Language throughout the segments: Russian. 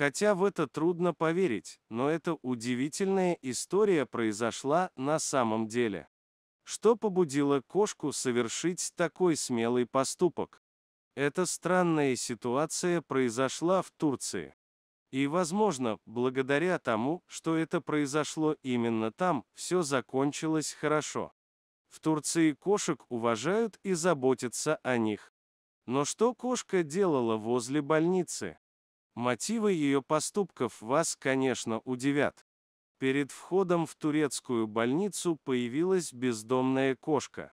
Хотя в это трудно поверить, но эта удивительная история произошла на самом деле. Что побудило кошку совершить такой смелый поступок? Эта странная ситуация произошла в Турции. И, возможно, благодаря тому, что это произошло именно там, все закончилось хорошо. В Турции кошек уважают и заботятся о них. Но что кошка делала возле больницы? Мотивы ее поступков вас, конечно, удивят. Перед входом в турецкую больницу появилась бездомная кошка.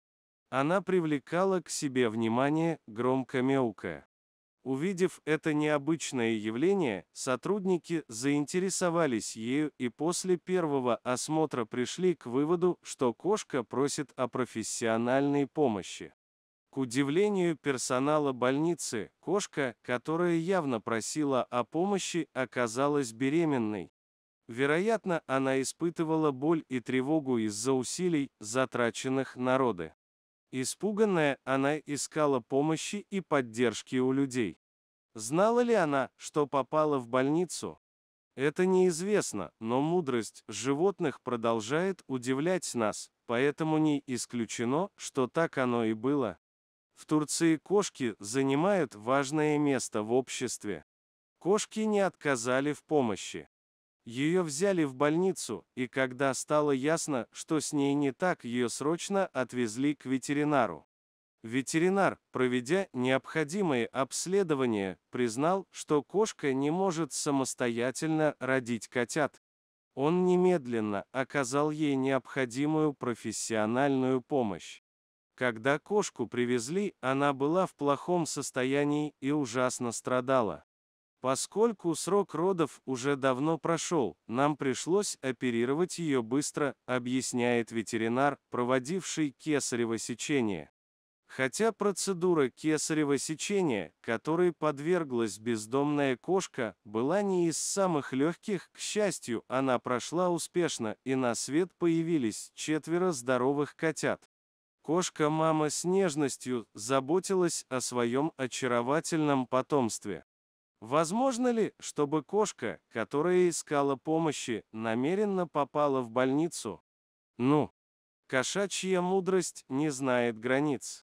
Она привлекала к себе внимание, громко мяукая. Увидев это необычное явление, сотрудники заинтересовались ею и после первого осмотра пришли к выводу, что кошка просит о профессиональной помощи. К удивлению персонала больницы, кошка, которая явно просила о помощи, оказалась беременной. Вероятно, она испытывала боль и тревогу из-за усилий, затраченных на роды. Испуганная, она искала помощи и поддержки у людей. Знала ли она, что попала в больницу? Это неизвестно, но мудрость животных продолжает удивлять нас, поэтому не исключено, что так оно и было. В Турции кошки занимают важное место в обществе. Кошки не отказали в помощи. Ее взяли в больницу, и когда стало ясно, что с ней не так, ее срочно отвезли к ветеринару. Ветеринар, проведя необходимые обследования, признал, что кошка не может самостоятельно родить котят. Он немедленно оказал ей необходимую профессиональную помощь. Когда кошку привезли, она была в плохом состоянии и ужасно страдала. Поскольку срок родов уже давно прошел, нам пришлось оперировать ее быстро, объясняет ветеринар, проводивший кесарево сечение. Хотя процедура кесарево сечения, которой подверглась бездомная кошка, была не из самых легких, к счастью, она прошла успешно, и на свет появились четверо здоровых котят. Кошка-мама с нежностью заботилась о своем очаровательном потомстве. Возможно ли, чтобы кошка, которая искала помощи, намеренно попала в больницу? Ну, кошачья мудрость не знает границ.